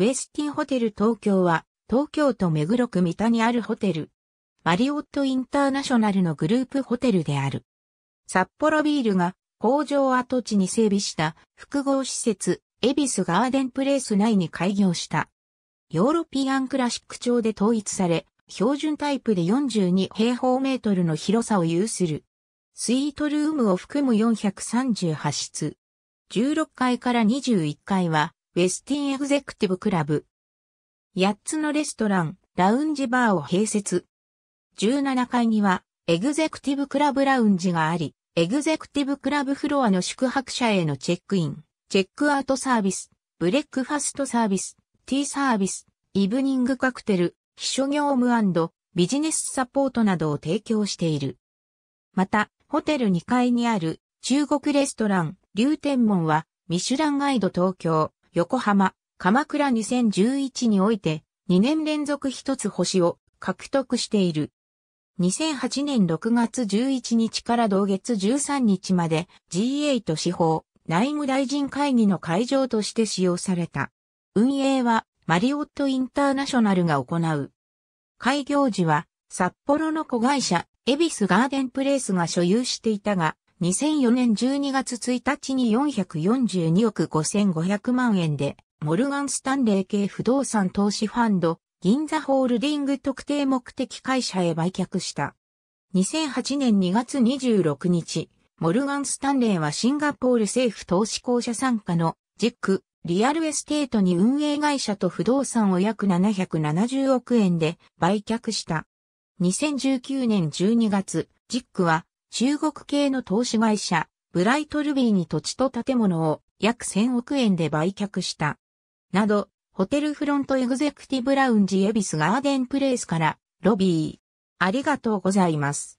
ウェスティンホテル東京は、東京都目黒区三田にあるホテル。マリオットインターナショナルのグループホテルである。札幌ビールが工場跡地に整備した複合施設、エビスガーデンプレイス内に開業した。ヨーロピアンクラシック調で統一され、標準タイプで42平方メートルの広さを有する。スイートルームを含む438室。16階から21階はウェスティンエグゼクティブクラブ。8つのレストラン、ラウンジバーを併設。17階には、エグゼクティブクラブラウンジがあり、エグゼクティブクラブフロアの宿泊者へのチェックイン、チェックアウトサービス、ブレックファストサービス、ティーサービス、イブニングカクテル、秘書業務ビジネスサポートなどを提供している。また、ホテル2階にある中国レストラン、龍天門は、ミシュランガイド東京、横浜、鎌倉2011において、2年連続1つ星を獲得している。2008年6月11日から同月13日まで G8 司法内務大臣会議の会場として使用された。運営はマリオットインターナショナルが行う。開業時は札幌の子会社エビスガーデンプレイスが所有していたが、2004年12月1日に442億5500万円で、モルガン・スタンレー系不動産投資ファンド、銀座ホールディング特定目的会社へ売却した。2008年2月26日、モルガン・スタンレーはシンガポール政府投資公社参加のジック、リアルエステートに運営会社と不動産を約770億円で売却した。2019年12月、ジックは中国系の投資会社、ブライトルビーに土地と建物を約1000億円で売却した。など、ホテルフロントエグゼクティブラウンジエビスガーデンプレイスから、ロビー。ありがとうございます。